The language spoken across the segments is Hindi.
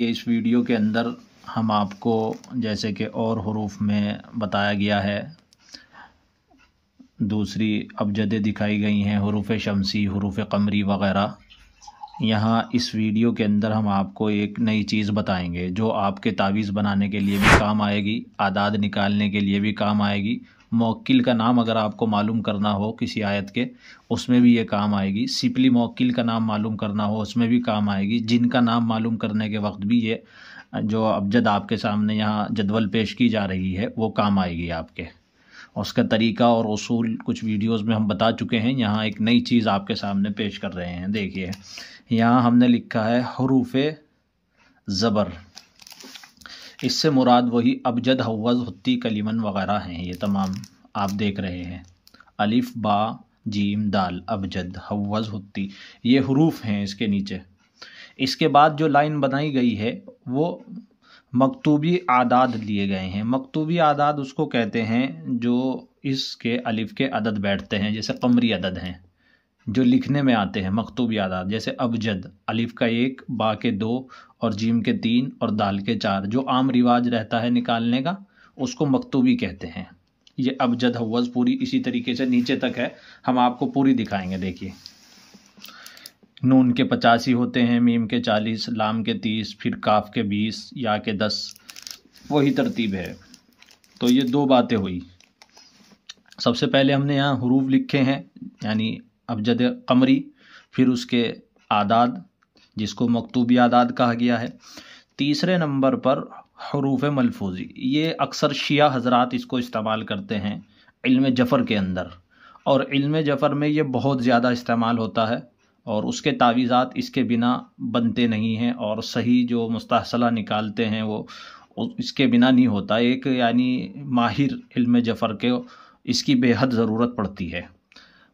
ये इस वीडियो के अंदर हम आपको जैसे कि और हरूफ में बताया गया है दूसरी अबजदें दिखाई गई हैं हरूफ शमसी हरूफ कमरी वगैरह यहाँ इस वीडियो के अंदर हम आपको एक नई चीज़ बताएंगे जो आपके तावीज़ बनाने के लिए भी काम आएगी आदाद निकालने के लिए भी काम आएगी मौक्ल का नाम अगर आपको मालूम करना हो किसी आयत के उसमें भी ये काम आएगी सिपली मौक्ल का नाम मालूम करना हो उसमें भी काम आएगी जिनका नाम मालूम करने के वक्त भी ये जो अबजद आपके सामने यहाँ जदवल पेश की जा रही है वो काम आएगी आपके उसका तरीका और असूल कुछ वीडियोस में हम बता चुके हैं यहाँ एक नई चीज़ आपके सामने पेश कर रहे हैं देखिए यहाँ हमने लिखा है हरूफ ज़बर इससे मुराद वही अबजद हवज़ हत्ती कलीमन वगैरह हैं ये तमाम आप देख रहे हैं अलिफ बा जीम दाल अबजद हवज़ हत्ती ये हरूफ हैं इसके नीचे इसके बाद जो लाइन बनाई गई है वो मकतूबी आदाद लिए गए हैं मकतूबी आदाद उसको कहते हैं जो इसके अलिफ के अदद बैठते हैं जैसे कमरी अदद हैं जो लिखने में आते हैं मकतूब यादात जैसे अबजद अलिफ़ का एक बा के दो और जीम के तीन और दाल के चार जो आम रिवाज रहता है निकालने का उसको मकतूबी कहते हैं ये अबजद हवज़ पूरी इसी तरीके से नीचे तक है हम आपको पूरी दिखाएंगे देखिए नून के पचासी होते हैं मीम के चालीस लाम के तीस फिर काफ के बीस या के दस वही तरतीब है तो ये दो बातें हुई सबसे पहले हमने यहाँ हरूफ लिखे हैं यानी अबजद कमरी फिर उसके आदाद जिसको मकतूबी आदाद कहा गया है तीसरे नंबर पर हरूफ मलफूजी ये अक्सर शिया हजरात इसको इस्तेमाल करते हैं इल्म जफ़र के अंदर और इल्म जफ़र में ये बहुत ज़्यादा इस्तेमाल होता है और उसके तावीज़ात इसके बिना बनते नहीं हैं और सही जो मुस्तसला निकालते हैं वो इसके बिना नहीं होता एक यानी माहिर इल्म जफ़र के इसकी बेहद ज़रूरत पड़ती है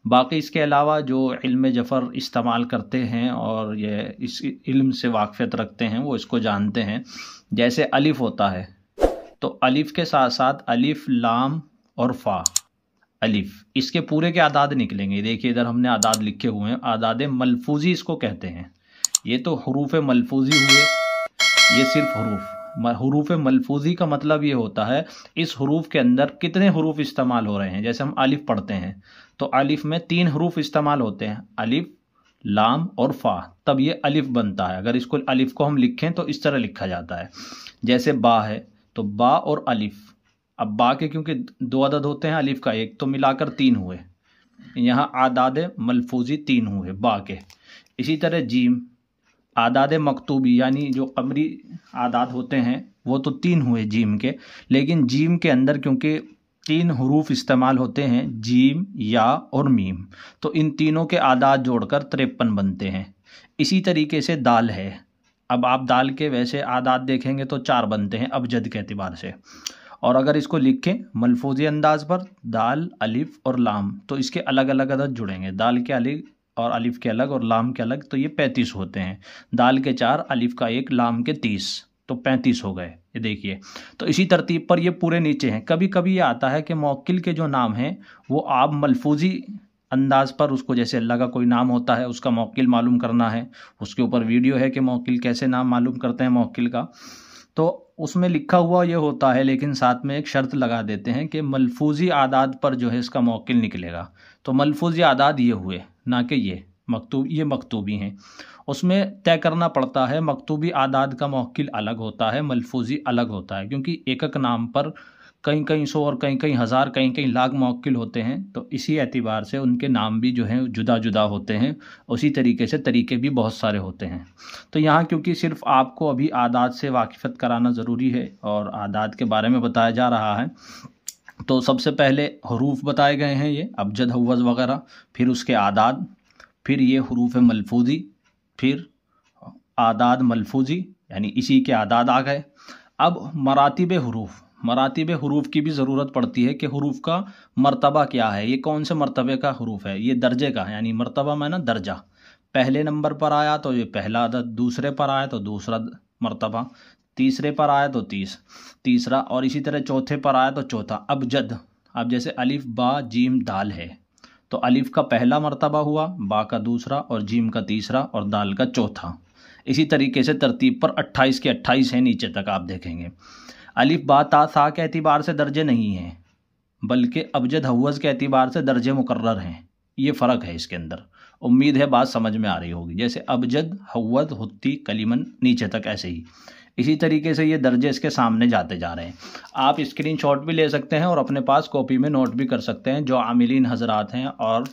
बाकी इसके अलावा जो इल्म जफ़र इस्तेमाल करते हैं और ये इस इल्म से वाकफ़ियत रखते हैं वो इसको जानते हैं जैसे अलिफ़ होता है तो अलिफ़ के साथ साथ अलिफ़ लाम और फ़ा अलिफ़ इसके पूरे के आदाद निकलेंगे देखिए इधर हमने आदाद लिखे हुए हैं आदाद मलफूजी इसको कहते हैं ये तो हरूफ मलफूजी हुए ये सिर्फ हरूफ़ हरूफ मलफूजी का मतलब ये होता है इस हरूफ के अंदर कितने हरूफ इस्तेमाल हो रहे हैं जैसे हम अलिफ पढ़ते हैं तो अलिफ में तीन हरूफ इस्तेमाल होते हैं अलिफ लाम और फ़ा तब ये अलिफ बनता है अगर इसको अलिफ को हम लिखें तो इस तरह लिखा जाता है जैसे बा है तो बा और अलिफ अब बा के क्योंकि दो अदद होते हैं अलिफ का एक तो मिलाकर तीन हुए यहाँ आदाद मलफूजी तीन हुए बा के इसी तरह जीम आदाद मकतूबी यानी जो कमरी आदाद होते हैं वो तो तीन हुए जीम के लेकिन जीम के अंदर क्योंकि तीन हरूफ इस्तेमाल होते हैं जीम या और मीम तो इन तीनों के आदाद जोड़कर तिरपन बनते हैं इसी तरीके से दाल है अब आप दाल के वैसे आदाद देखेंगे तो चार बनते हैं अबजद के अतबार से और अगर इसको लिखें मलफूजी अंदाज पर दाल अलिफ और लाम तो इसके अलग अलग अदद जुड़ेंगे दाल के अलग और अलिफ के अलग और लाम के अलग तो ये पैंतीस होते हैं दाल के चार अलिफ का एक लाम के तीस तो पैंतीस हो गए ये देखिए तो इसी तरतीब पर ये पूरे नीचे हैं कभी कभी ये आता है कि मौकिल के जो नाम हैं वो आप मलफूजी अंदाज पर उसको जैसे अल्लाह का कोई नाम होता है उसका मौकिल मालूम करना है उसके ऊपर वीडियो है कि मौकिल कैसे नाम मालूम करते हैं मौकिल का तो उसमें लिखा हुआ ये होता है लेकिन साथ में एक शर्त लगा देते हैं कि मलफूजी आदाद पर जो है इसका मौकिल निकलेगा तो मलफूजी आदाद ये हुए ना कि ये मकतूब ये मकतूबी हैं उसमें तय करना पड़ता है मकतूबी आदाद का मौकिल अलग होता है मलफूजी अलग होता है क्योंकि एकक नाम पर कहीं कहीं सौ और कहीं कहीं हज़ार कहीं कहीं लाख मौक्ल होते हैं तो इसी एतबार से उनके नाम भी जो हैं जुदा जुदा होते हैं उसी तरीके से तरीके भी बहुत सारे होते हैं तो यहाँ क्योंकि सिर्फ आपको अभी आदात से वाकिफत कराना ज़रूरी है और आदात के बारे में बताया जा रहा है तो सबसे पहले हरूफ बताए गए हैं ये अबजद हवज़ वगैरह फिर उसके आदाद फिर ये हरूफ मलफूजी फिर आदाद मलफूजी यानी इसी के आदाद आ गए अब मरातब हरूफ मराती में हरूफ की भी ज़रूरत पड़ती है कि हरूफ का मरतबा क्या है ये कौन से मरतबे का हरूफ है ये दर्जे का है यानी मरतबा ना दर्जा पहले नंबर पर आया तो ये पहला अदद दूसरे पर आया तो दूसरा मरतबा तीसरे पर आया तो तीस तीसरा और इसी तरह चौथे पर आया तो चौथा अब जद अब जैसे अलिफ बा जीम दाल है तो अलिफ का पहला मरतबा हुआ बा का दूसरा और जीम का तीसरा और दाल का चौथा इसी तरीके से तरतीब पर 28 के 28 हैं नीचे तक आप देखेंगे अलिफ बा ता सा के अतबार से दर्जे नहीं हैं बल्कि अबजद हवज के अतबार से दर्जे मुकर्र हैं ये फ़र्क है इसके अंदर उम्मीद है बात समझ में आ रही होगी जैसे अबजद हवद हती कलीमन नीचे तक ऐसे ही इसी तरीके से ये दर्जे इसके सामने जाते जा रहे हैं आप स्क्रीन शॉट भी ले सकते हैं और अपने पास कॉपी में नोट भी कर सकते हैं जो आमिलीन हजरात हैं और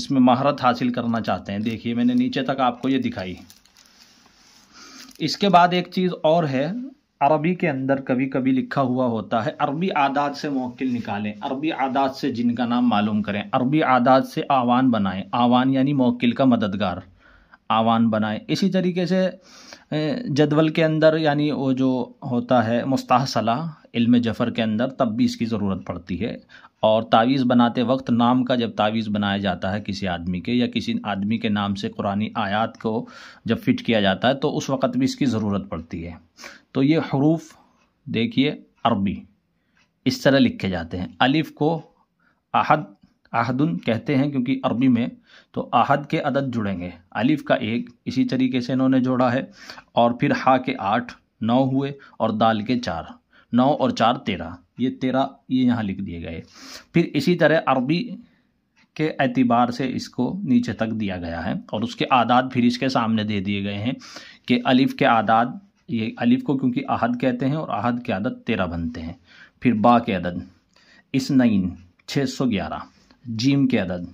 इसमें महारत हासिल करना चाहते हैं देखिए मैंने नीचे तक आपको ये दिखाई इसके बाद एक चीज़ और है अरबी के अंदर कभी कभी लिखा हुआ होता है अरबी आदात से मोकिल निकालें अरबी आदात से जिनका नाम मालूम करें अरबी आदात से आवान बनाएं आवान यानी मोकिल का मददगार आवान बनाएं इसी तरीके से जदवल के अंदर यानी वो जो होता है मुस्तासला इल्म जफ़र के अंदर तब भी इसकी ज़रूरत पड़ती है और तावीज़ बनाते वक्त नाम का जब तावीज़ बनाया जाता है किसी आदमी के या किसी आदमी के नाम से कुरानी आयात को जब फ़िट किया जाता है तो उस वक़्त भी इसकी ज़रूरत पड़ती है तो ये हरूफ देखिए अरबी इस तरह लिखे जाते हैं अलिफ़ को अहद अहदन कहते हैं क्योंकि अरबी में तो अहद के अदद जुड़ेंगे अलिफ़ का एक इसी तरीके से इन्होंने जोड़ा है और फिर हा के आठ नौ हुए और दाल के चार नौ और चार तेरह ये तेरह ये यहाँ लिख दिए गए फिर इसी तरह अरबी के एतबार से इसको नीचे तक दिया गया है और उसके आदाद फिर इसके सामने दे दिए गए हैं कि अलिफ़ के आदाद ये अलिफ़ को क्योंकि अहद कहते हैं और अहद के आदत तेरह बनते हैं फिर बा के अदद इस नईन छः सौ ग्यारह जीम के अदद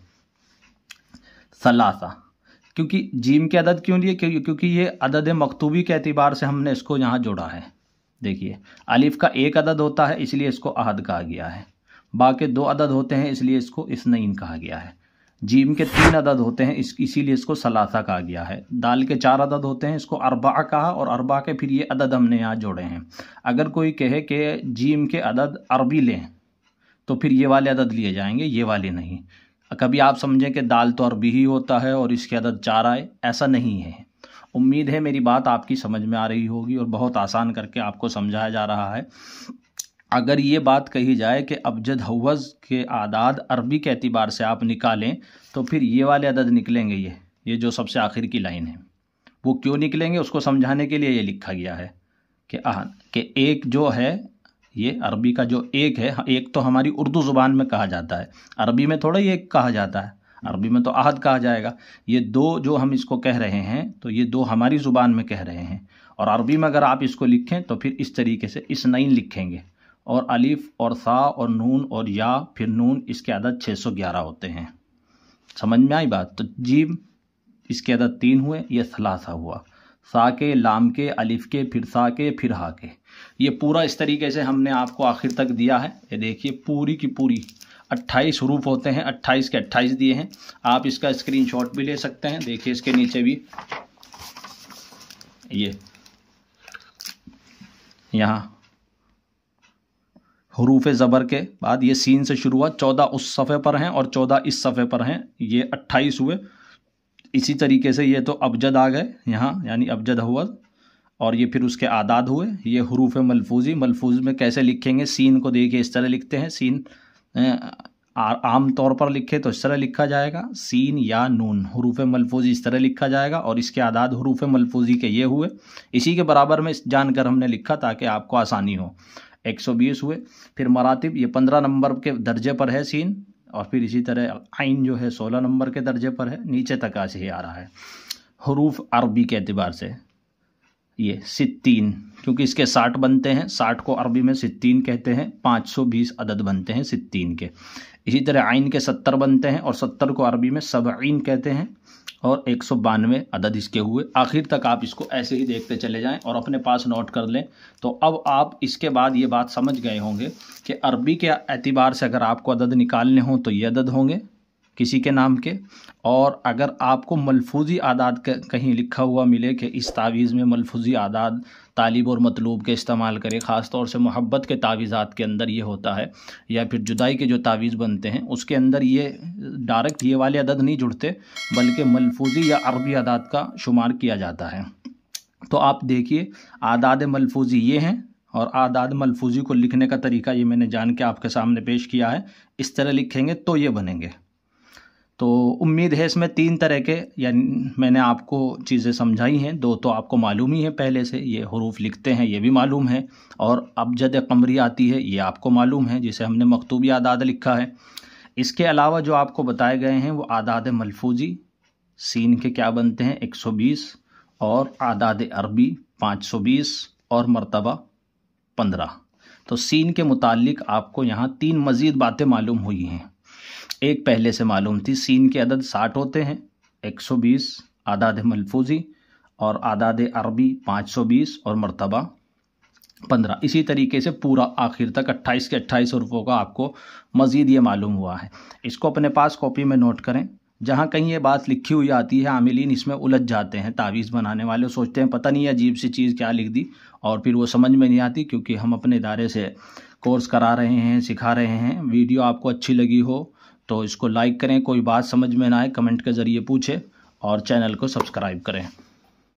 सलासा क्योंकि जीम के अदद क्यों लिए क्योंकि ये अदद मकतूबी के अतबार से हमने इसको यहाँ जोड़ा है देखिए अलिफ का एक अदद होता है इसलिए इसको अहद कहा गया है बा के दो अदद होते हैं इसलिए इसको इसनईन कहा गया है जीम के तीन अदद होते हैं इस इसीलिए इसको सलासा कहा गया है दाल के चार अदद होते हैं इसको अरबा कहा और अरबा के फिर ये अदद हमने यहाँ जोड़े हैं अगर कोई कहे कि जीम के अदद अरबी लें तो फिर ये वाले अदद लिए जाएंगे ये वाले नहीं कभी आप समझें कि दाल तो अरबी ही होता है और इसके अदद चार आए ऐसा नहीं है उम्मीद है मेरी बात आपकी समझ में आ रही होगी और बहुत आसान करके आपको समझाया जा रहा है अगर ये बात कही जाए कि अबजद हवज़ के आदाद अरबी के अतबार से आप निकालें तो फिर ये वाले अदद निकलेंगे ये ये जो सबसे आखिर की लाइन है वो क्यों निकलेंगे उसको समझाने के लिए ये लिखा गया है कि आह कि एक जो है ये अरबी का जो एक है एक तो हमारी उर्दू ज़ुबान में कहा जाता है अरबी में थोड़ा ये कहा जाता है अरबी में तो अहद कहा जाएगा ये दो जो हम इसको कह रहे हैं तो ये दो हमारी ज़ुबान में कह रहे हैं और अरबी में अगर आप इसको लिखें तो फिर इस तरीके से इस नईन लिखेंगे और अलिफ और सा और नून और या फिर नून इसके अदद 611 होते हैं समझ में आई बात तो जीम इसके अदद तीन हुए ये सलासा हुआ सा के लाम के अलिफ के फिर सा के फिर हा के ये पूरा इस तरीके से हमने आपको आखिर तक दिया है ये देखिए पूरी की पूरी अट्ठाईस हरूफ होते हैं अट्ठाईस के अट्ठाईस दिए हैं आप इसका स्क्रीनशॉट भी ले सकते हैं देखिए इसके नीचे भी ये यहाँ हरूफ ज़बर के बाद ये सीन से शुरू हुआ चौदह उस सफ़े पर हैं और चौदह इस सफ़े पर हैं ये अट्ठाईस हुए इसी तरीके से ये तो अबजद आ गए यहाँ यानी अबजद हुआ और ये फिर उसके आदाद हुए ये हरूफ मलफूजी मलफूज में कैसे लिखेंगे सीन को देखिए इस तरह लिखते हैं सीन आम तौर पर लिखे तो इस तरह लिखा जाएगा सीन या नून हरूफ मलफूजी इस तरह लिखा जाएगा और इसके आदाद हरूफ मलफूजी के ये हुए इसी के बराबर में जानकर हमने लिखा ताकि आपको आसानी हो 120 हुए फिर मरातब ये 15 नंबर के दर्जे पर है सीन और फिर इसी तरह आइन जो है 16 नंबर के दर्जे पर है नीचे तक आज ही आ रहा है हरूफ अरबी के अतबार से ये सितीन क्योंकि इसके साठ बनते हैं साठ को अरबी में सितीन कहते हैं पाँच सौ बीस अदद बनते हैं सितीन के इसी तरह आइन के सत्तर बनते हैं और सत्तर को अरबी में सबईन कहते हैं और एक सौ बानवे अदद इसके हुए आखिर तक आप इसको ऐसे ही देखते चले जाएं और अपने पास नोट कर लें तो अब आप इसके बाद ये बात समझ गए होंगे कि अरबी के अतबार से अगर आपको अदद निकालने हों तो ये अदद होंगे किसी के नाम के और अगर आपको मलफूजी आदाद कहीं लिखा हुआ मिले कि इस तावीज़ में मलफूजी आदाद तालिब और मतलूब के इस्तेमाल करें ख़ास तौर से मोहब्बत के तावीज़ात के अंदर ये होता है या फिर जुदाई के जो तावीज़ बनते हैं उसके अंदर ये डायरेक्ट ये वाले अदद नहीं जुड़ते बल्कि मलफूजी या अरबी आदाद का शुमार किया जाता है तो आप देखिए आदाद मलफूजी ये हैं और आदाद मलफूजी को लिखने का तरीका ये मैंने जान के आपके सामने पेश किया है इस तरह लिखेंगे तो ये बनेंगे तो उम्मीद है इसमें तीन तरह के यानी मैंने आपको चीज़ें समझाई हैं दो तो आपको मालूम ही है पहले से ये हरूफ लिखते हैं ये भी मालूम है और अब जद कमरी आती है ये आपको मालूम है जिसे हमने मकतूबी आदाद लिखा है इसके अलावा जो आपको बताए गए हैं वो आदाद मलफूजी सीन के क्या बनते हैं 120 और आदाद अरबी 520 और मरतबा 15 तो सीन के मुतालिक आपको यहाँ तीन मज़ीद बातें मालूम हुई हैं एक पहले से मालूम थी सीन के अदद साठ होते हैं एक सौ बीस आदाद मलफूजी और आदाद अरबी पाँच सौ बीस और मरतबा पंद्रह इसी तरीके से पूरा आखिर तक अट्ठाईस के अट्ठाईस रुपयों का आपको मज़ीद ये मालूम हुआ है इसको अपने पास कॉपी में नोट करें जहाँ कहीं ये बात लिखी हुई आती है आमिलीन इसमें उलझ जाते हैं तावीज़ बनाने वाले सोचते हैं पता नहीं अजीब सी चीज़ क्या लिख दी और फिर वो समझ में नहीं आती क्योंकि हम अपने इदारे से कोर्स करा रहे हैं सिखा रहे हैं वीडियो आपको अच्छी लगी हो तो इसको लाइक करें कोई बात समझ में ना आए कमेंट के ज़रिए पूछें और चैनल को सब्सक्राइब करें